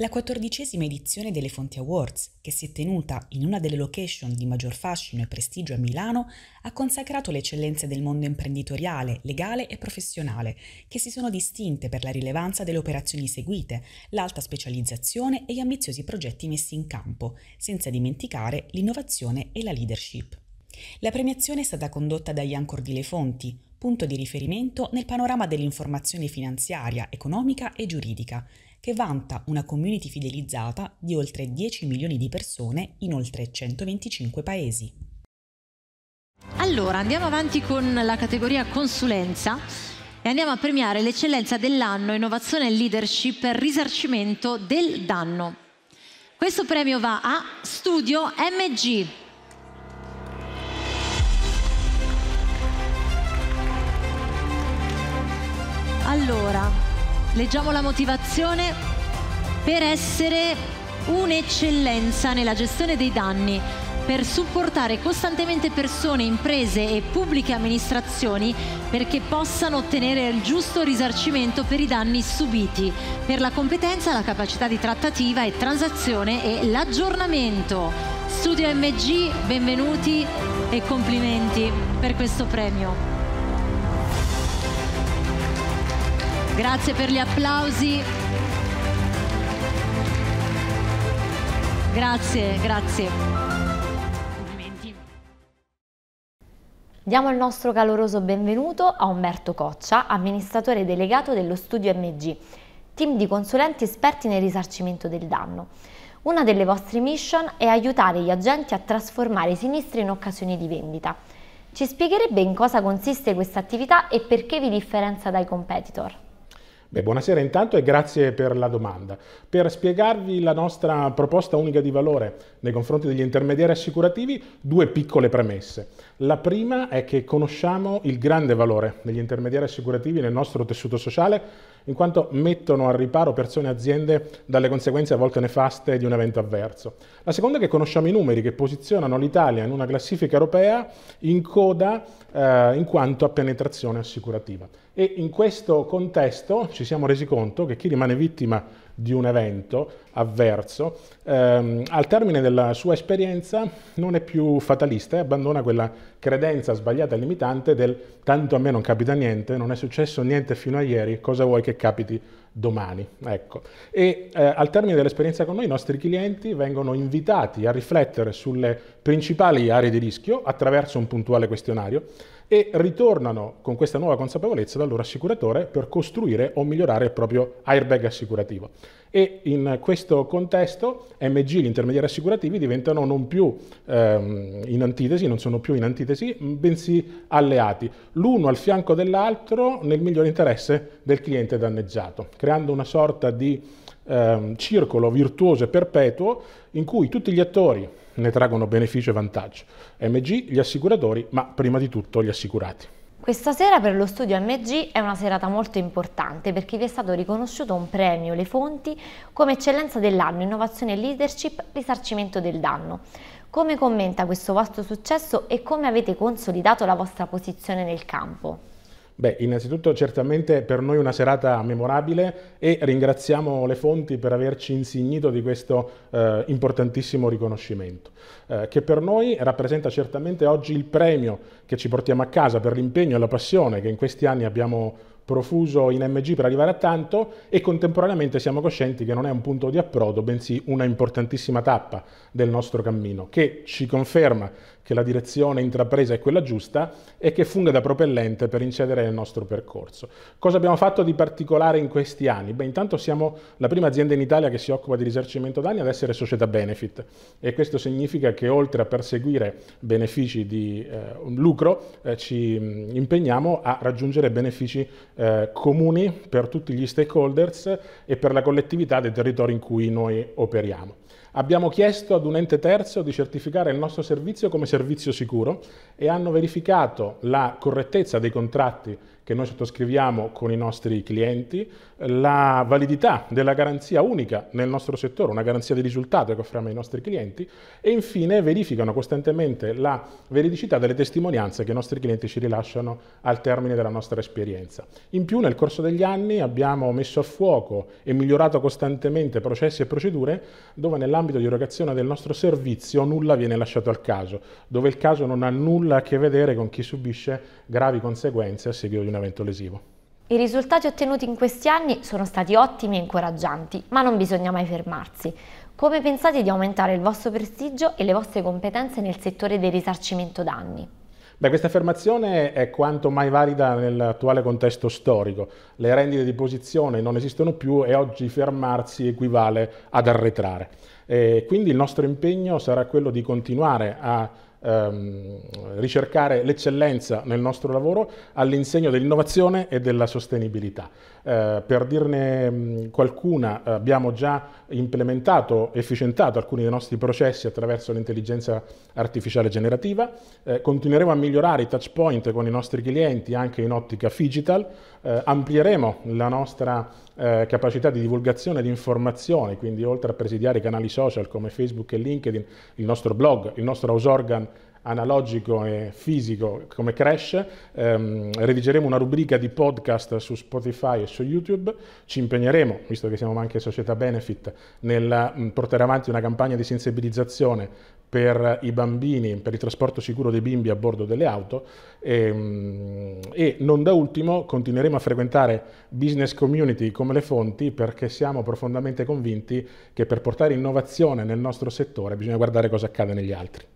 La quattordicesima edizione delle Fonti Awards, che si è tenuta in una delle location di maggior fascino e prestigio a Milano, ha consacrato le eccellenze del mondo imprenditoriale, legale e professionale, che si sono distinte per la rilevanza delle operazioni seguite, l'alta specializzazione e gli ambiziosi progetti messi in campo, senza dimenticare l'innovazione e la leadership. La premiazione è stata condotta da Ian Fonti, punto di riferimento nel panorama dell'informazione finanziaria, economica e giuridica, che vanta una community fidelizzata di oltre 10 milioni di persone in oltre 125 paesi. Allora, andiamo avanti con la categoria consulenza e andiamo a premiare l'eccellenza dell'anno, innovazione e leadership per risarcimento del danno. Questo premio va a Studio MG. Allora, leggiamo la motivazione per essere un'eccellenza nella gestione dei danni per supportare costantemente persone, imprese e pubbliche amministrazioni perché possano ottenere il giusto risarcimento per i danni subiti, per la competenza, la capacità di trattativa e transazione e l'aggiornamento. Studio MG, benvenuti e complimenti per questo premio. Grazie per gli applausi. Grazie, grazie. Diamo il nostro caloroso benvenuto a Umberto Coccia, amministratore delegato dello studio MG, team di consulenti esperti nel risarcimento del danno. Una delle vostre mission è aiutare gli agenti a trasformare i sinistri in occasioni di vendita. Ci spiegherebbe in cosa consiste questa attività e perché vi differenza dai competitor? Beh, buonasera intanto e grazie per la domanda. Per spiegarvi la nostra proposta unica di valore nei confronti degli intermediari assicurativi, due piccole premesse. La prima è che conosciamo il grande valore degli intermediari assicurativi nel nostro tessuto sociale in quanto mettono al riparo persone e aziende dalle conseguenze a volte nefaste di un evento avverso. La seconda è che conosciamo i numeri che posizionano l'Italia in una classifica europea in coda eh, in quanto a penetrazione assicurativa. E in questo contesto ci siamo resi conto che chi rimane vittima di un evento avverso, ehm, al termine della sua esperienza non è più fatalista e abbandona quella credenza sbagliata e limitante del tanto a me non capita niente, non è successo niente fino a ieri, cosa vuoi che capiti domani? Ecco. E eh, al termine dell'esperienza con noi i nostri clienti vengono invitati a riflettere sulle principali aree di rischio attraverso un puntuale questionario e ritornano con questa nuova consapevolezza dal loro assicuratore per costruire o migliorare il proprio airbag assicurativo e in questo contesto MG, gli intermediari assicurativi, diventano non più ehm, in antitesi, non sono più in antitesi, bensì alleati, l'uno al fianco dell'altro nel migliore interesse del cliente danneggiato, creando una sorta di ehm, circolo virtuoso e perpetuo in cui tutti gli attori ne traggono beneficio e vantaggio, MG, gli assicuratori, ma prima di tutto gli assicurati. Questa sera per lo studio MG è una serata molto importante perché vi è stato riconosciuto un premio Le Fonti come eccellenza dell'anno innovazione e leadership risarcimento del danno. Come commenta questo vostro successo e come avete consolidato la vostra posizione nel campo? Beh, innanzitutto certamente per noi una serata memorabile e ringraziamo le fonti per averci insignito di questo eh, importantissimo riconoscimento, eh, che per noi rappresenta certamente oggi il premio che ci portiamo a casa per l'impegno e la passione che in questi anni abbiamo profuso in MG per arrivare a tanto e contemporaneamente siamo coscienti che non è un punto di approdo, bensì una importantissima tappa del nostro cammino, che ci conferma che la direzione intrapresa è quella giusta e che funga da propellente per incedere nel nostro percorso. Cosa abbiamo fatto di particolare in questi anni? Beh, intanto siamo la prima azienda in Italia che si occupa di risarcimento danni ad essere società benefit e questo significa che oltre a perseguire benefici di eh, lucro eh, ci mm, impegniamo a raggiungere benefici eh, comuni per tutti gli stakeholders e per la collettività dei territori in cui noi operiamo. Abbiamo chiesto ad un ente terzo di certificare il nostro servizio come servizio sicuro e hanno verificato la correttezza dei contratti che noi sottoscriviamo con i nostri clienti, la validità della garanzia unica nel nostro settore, una garanzia di risultato che offriamo ai nostri clienti e infine verificano costantemente la veridicità delle testimonianze che i nostri clienti ci rilasciano al termine della nostra esperienza. In più nel corso degli anni abbiamo messo a fuoco e migliorato costantemente processi e procedure dove nell'ambito di erogazione del nostro servizio nulla viene lasciato al caso, dove il caso non ha nulla a che vedere con chi subisce gravi conseguenze a seguito di una allenamento lesivo. I risultati ottenuti in questi anni sono stati ottimi e incoraggianti, ma non bisogna mai fermarsi. Come pensate di aumentare il vostro prestigio e le vostre competenze nel settore del risarcimento danni? Beh, questa affermazione è quanto mai valida nell'attuale contesto storico. Le rendite di posizione non esistono più e oggi fermarsi equivale ad arretrare. E quindi il nostro impegno sarà quello di continuare a ehm, ricercare l'eccellenza nel nostro lavoro all'insegno dell'innovazione e della sostenibilità. Eh, per dirne mm, qualcuna eh, abbiamo già implementato, efficientato alcuni dei nostri processi attraverso l'intelligenza artificiale generativa, eh, continueremo a migliorare i touch point con i nostri clienti anche in ottica digital, eh, amplieremo la nostra eh, capacità di divulgazione di informazioni, quindi oltre a presidiare i canali social come Facebook e LinkedIn, il nostro blog, il nostro house organ analogico e fisico come Crash, ehm, redigeremo una rubrica di podcast su Spotify e su YouTube, ci impegneremo, visto che siamo anche società benefit, nel mm, portare avanti una campagna di sensibilizzazione per i bambini, per il trasporto sicuro dei bimbi a bordo delle auto e, ehm, e non da ultimo continueremo a frequentare business community come le fonti perché siamo profondamente convinti che per portare innovazione nel nostro settore bisogna guardare cosa accade negli altri.